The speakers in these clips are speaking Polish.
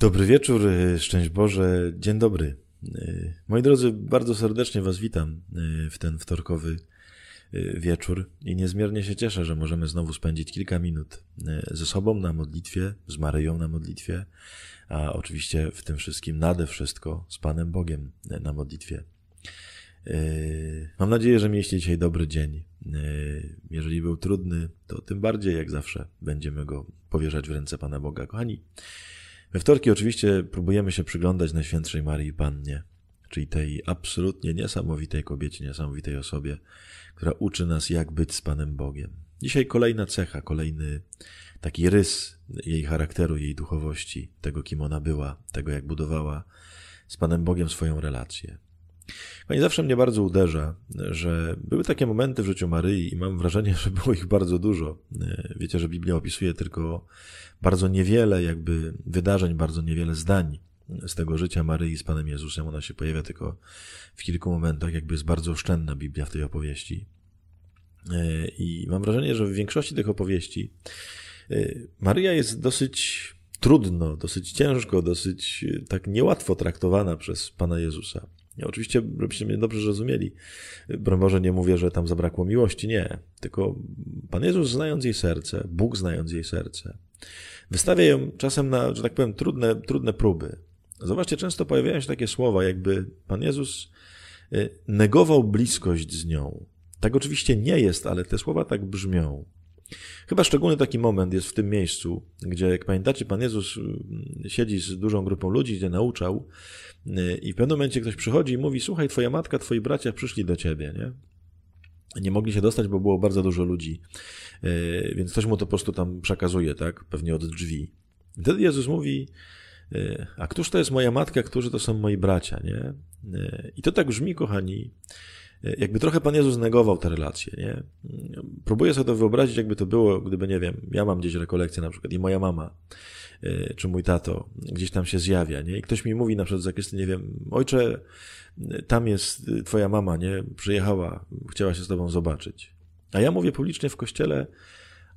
Dobry wieczór, e, szczęść Boże, dzień dobry. E, moi drodzy, bardzo serdecznie Was witam e, w ten wtorkowy wieczór i niezmiernie się cieszę, że możemy znowu spędzić kilka minut ze sobą na modlitwie, z Maryją na modlitwie, a oczywiście w tym wszystkim nade wszystko z Panem Bogiem na modlitwie. Mam nadzieję, że mieliście dzisiaj dobry dzień. Jeżeli był trudny, to tym bardziej, jak zawsze, będziemy go powierzać w ręce Pana Boga. Kochani, we wtorki oczywiście próbujemy się przyglądać Najświętszej Marii Pannie, czyli tej absolutnie niesamowitej kobiecie, niesamowitej osobie, która uczy nas, jak być z Panem Bogiem. Dzisiaj kolejna cecha, kolejny taki rys jej charakteru, jej duchowości, tego kim ona była, tego jak budowała z Panem Bogiem swoją relację. Kochani, zawsze mnie bardzo uderza, że były takie momenty w życiu Maryi i mam wrażenie, że było ich bardzo dużo. Wiecie, że Biblia opisuje tylko bardzo niewiele jakby wydarzeń, bardzo niewiele zdań z tego życia Maryi z Panem Jezusem. Ona się pojawia tylko w kilku momentach, jakby jest bardzo oszczędna Biblia w tej opowieści. I mam wrażenie, że w większości tych opowieści y, Maryja jest dosyć trudno, dosyć ciężko, dosyć y, tak niełatwo traktowana przez Pana Jezusa. Ja oczywiście, żebyście mnie dobrze zrozumieli, broń Boże, nie mówię, że tam zabrakło miłości, nie. Tylko Pan Jezus, znając jej serce, Bóg znając jej serce, wystawia ją czasem na, że tak powiem, trudne, trudne próby. Zobaczcie, często pojawiają się takie słowa, jakby Pan Jezus y, negował bliskość z nią. Tak oczywiście nie jest, ale te słowa tak brzmią. Chyba szczególny taki moment jest w tym miejscu, gdzie, jak pamiętacie, Pan Jezus mm, siedzi z dużą grupą ludzi, gdzie nauczał, y, i w pewnym momencie ktoś przychodzi i mówi: Słuchaj, Twoja matka, Twoi bracia przyszli do ciebie, nie? Nie mogli się dostać, bo było bardzo dużo ludzi, y, więc ktoś mu to po prostu tam przekazuje, tak? Pewnie od drzwi. wtedy Jezus mówi: y, A któż to jest moja matka, którzy to są moi bracia, nie? I to tak brzmi, kochani jakby trochę Pan Jezus negował te relacje, nie? Próbuję sobie to wyobrazić, jakby to było, gdyby, nie wiem, ja mam gdzieś rekolekcję na przykład i moja mama e, czy mój tato gdzieś tam się zjawia, nie? I ktoś mi mówi na przykład za Krysty, nie wiem, ojcze, tam jest e, twoja mama, nie? Przyjechała, chciała się z tobą zobaczyć. A ja mówię publicznie w kościele,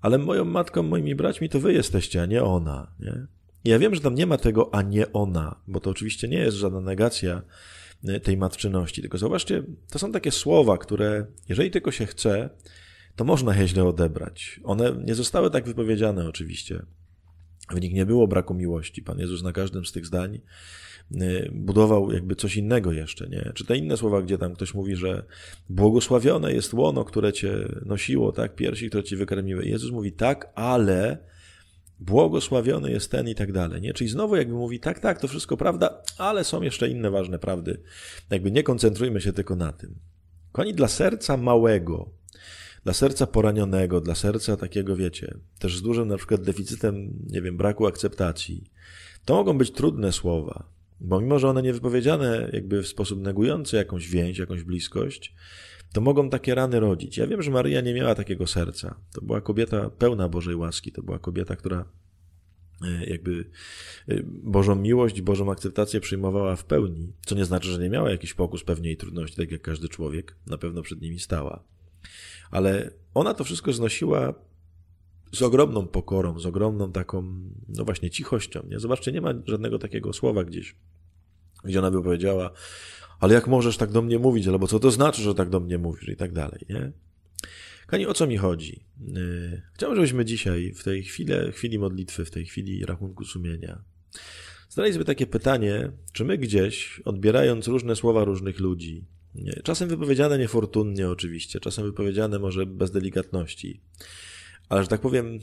ale moją matką, moimi braćmi to wy jesteście, a nie ona, nie? I ja wiem, że tam nie ma tego, a nie ona, bo to oczywiście nie jest żadna negacja Y, tej matczyności. Tylko zobaczcie, to są takie słowa, które, jeżeli tylko się chce, to można je źle odebrać. One nie zostały tak wypowiedziane, oczywiście. W nich nie było braku miłości. Pan Jezus na każdym z tych zdań y, budował jakby coś innego jeszcze, nie? Czy te inne słowa, gdzie tam ktoś mówi, że błogosławione jest łono, które cię nosiło, tak? Piersi, które ci wykarmiły. Jezus mówi tak, ale błogosławiony jest ten i tak dalej. Nie? Czyli znowu jakby mówi, tak, tak, to wszystko prawda, ale są jeszcze inne ważne prawdy. Jakby nie koncentrujmy się tylko na tym. Kochani, dla serca małego, dla serca poranionego, dla serca takiego, wiecie, też z dużym na przykład deficytem, nie wiem, braku akceptacji, to mogą być trudne słowa, bo mimo, że one niewypowiedziane jakby w sposób negujący jakąś więź, jakąś bliskość, to mogą takie rany rodzić. Ja wiem, że Maria nie miała takiego serca. To była kobieta pełna Bożej łaski, to była kobieta, która e, jakby e, Bożą miłość, Bożą akceptację przyjmowała w pełni, co nie znaczy, że nie miała jakichś pokus, pewnie i trudności, tak jak każdy człowiek, na pewno przed nimi stała. Ale ona to wszystko znosiła z ogromną pokorą, z ogromną taką, no właśnie, cichością. Nie? Zobaczcie, nie ma żadnego takiego słowa gdzieś, gdzie ona by powiedziała, ale jak możesz tak do mnie mówić, albo co to znaczy, że tak do mnie mówisz i tak dalej, nie? Kani, o co mi chodzi? Yy, chciałbym, żebyśmy dzisiaj, w tej chwili, chwili modlitwy, w tej chwili rachunku sumienia, zadali sobie takie pytanie, czy my gdzieś, odbierając różne słowa różnych ludzi, czasem wypowiedziane niefortunnie oczywiście, czasem wypowiedziane może bez delikatności, ale że tak powiem,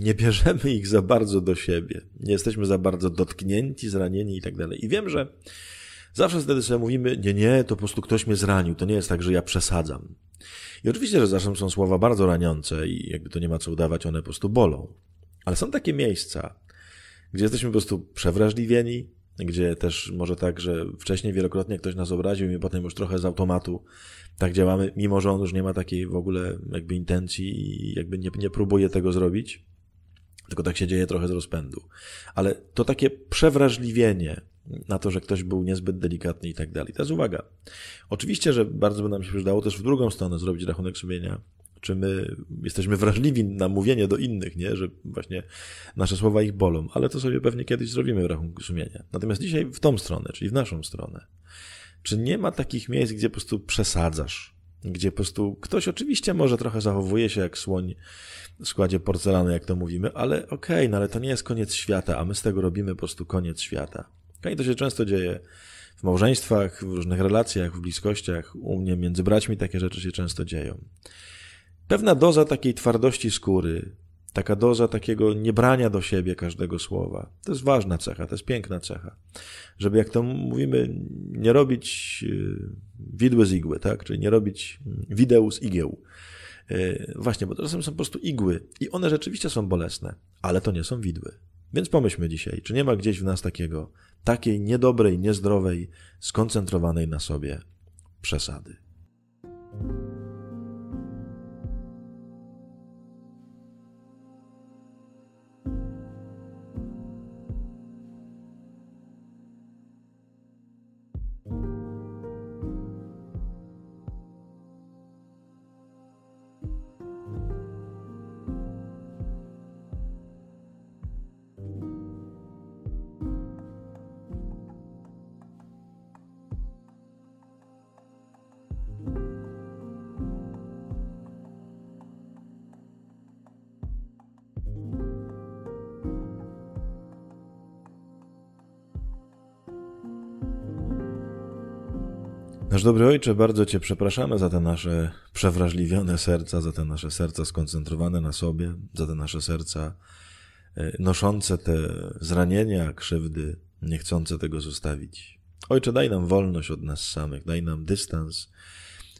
nie bierzemy ich za bardzo do siebie, nie jesteśmy za bardzo dotknięci, zranieni i tak dalej. I wiem, że zawsze wtedy sobie mówimy, nie, nie, to po prostu ktoś mnie zranił, to nie jest tak, że ja przesadzam. I oczywiście, że zawsze są słowa bardzo raniące i jakby to nie ma co udawać, one po prostu bolą. Ale są takie miejsca, gdzie jesteśmy po prostu przewrażliwieni, gdzie też może tak, że wcześniej wielokrotnie ktoś nas obraził i potem już trochę z automatu tak działamy, mimo że on już nie ma takiej w ogóle jakby intencji i jakby nie, nie próbuje tego zrobić, tylko tak się dzieje trochę z rozpędu. Ale to takie przewrażliwienie na to, że ktoś był niezbyt delikatny i tak dalej. Teraz uwaga. Oczywiście, że bardzo by nam się przydało też w drugą stronę zrobić rachunek sumienia czy my jesteśmy wrażliwi na mówienie do innych, nie? że właśnie nasze słowa ich bolą, ale to sobie pewnie kiedyś zrobimy w rachunku sumienia. Natomiast dzisiaj w tą stronę, czyli w naszą stronę. Czy nie ma takich miejsc, gdzie po prostu przesadzasz? Gdzie po prostu ktoś oczywiście może trochę zachowuje się jak słoń w składzie porcelany, jak to mówimy, ale okej, okay, no ale to nie jest koniec świata, a my z tego robimy po prostu koniec świata. I to się często dzieje w małżeństwach, w różnych relacjach, w bliskościach. U mnie między braćmi takie rzeczy się często dzieją. Pewna doza takiej twardości skóry, taka doza takiego niebrania do siebie każdego słowa. To jest ważna cecha, to jest piękna cecha. Żeby, jak to mówimy, nie robić y, widły z igły, tak? Czyli nie robić mm, wideł z igieł. Y, właśnie, bo czasem są po prostu igły i one rzeczywiście są bolesne, ale to nie są widły. Więc pomyślmy dzisiaj, czy nie ma gdzieś w nas takiego, takiej niedobrej, niezdrowej, skoncentrowanej na sobie przesady. Nasz dobry ojcze, bardzo Cię przepraszamy za te nasze przewrażliwione serca, za te nasze serca skoncentrowane na sobie, za te nasze serca e, noszące te zranienia, krzywdy, niechcące tego zostawić. Ojcze, daj nam wolność od nas samych, daj nam dystans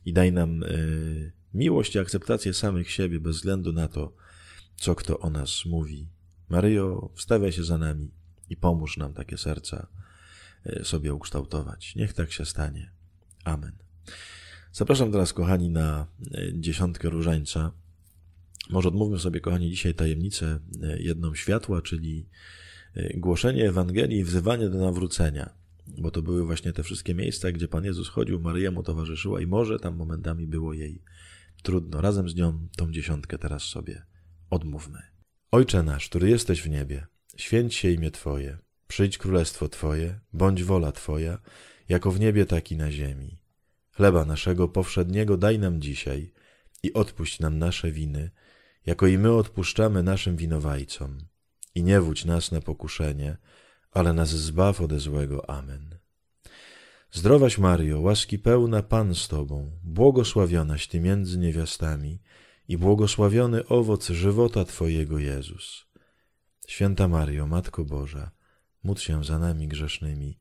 i daj nam y, miłość i akceptację samych siebie bez względu na to, co kto o nas mówi. Maryjo, wstawiaj się za nami i pomóż nam takie serca e, sobie ukształtować. Niech tak się stanie. Amen. Zapraszam teraz, kochani, na e, dziesiątkę różańca. Może odmówmy sobie, kochani, dzisiaj tajemnicę e, jedną światła, czyli e, głoszenie Ewangelii i wzywanie do nawrócenia. Bo to były właśnie te wszystkie miejsca, gdzie Pan Jezus chodził, Maryja mu towarzyszyła i może tam momentami było jej trudno. Razem z nią tą dziesiątkę teraz sobie odmówmy. Ojcze nasz, który jesteś w niebie, święć się imię Twoje, przyjdź królestwo Twoje, bądź wola Twoja, jako w niebie, tak i na ziemi. Chleba naszego powszedniego daj nam dzisiaj i odpuść nam nasze winy, jako i my odpuszczamy naszym winowajcom. I nie wódź nas na pokuszenie, ale nas zbaw ode złego. Amen. Zdrowaś Mario, łaski pełna Pan z Tobą, błogosławionaś Ty między niewiastami i błogosławiony owoc żywota Twojego Jezus. Święta Mario, Matko Boża, módl się za nami grzesznymi,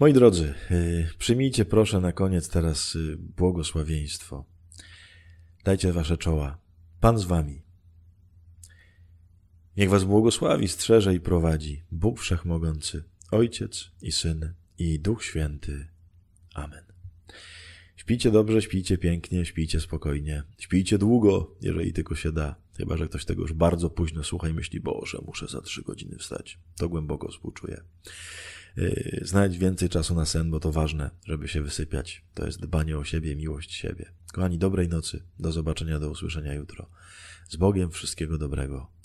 Moi drodzy, y, przyjmijcie proszę na koniec teraz y, błogosławieństwo. Dajcie wasze czoła. Pan z wami. Niech was błogosławi, strzeże i prowadzi Bóg Wszechmogący, Ojciec i Syn i Duch Święty. Amen. Śpijcie dobrze, śpijcie pięknie, śpijcie spokojnie, śpijcie długo, jeżeli tylko się da. Chyba, że ktoś tego już bardzo późno słucha i myśli, Boże, muszę za trzy godziny wstać. To głęboko współczuję. Y, znajdź więcej czasu na sen, bo to ważne, żeby się wysypiać. To jest dbanie o siebie, miłość siebie. Kochani, dobrej nocy. Do zobaczenia, do usłyszenia jutro. Z Bogiem wszystkiego dobrego.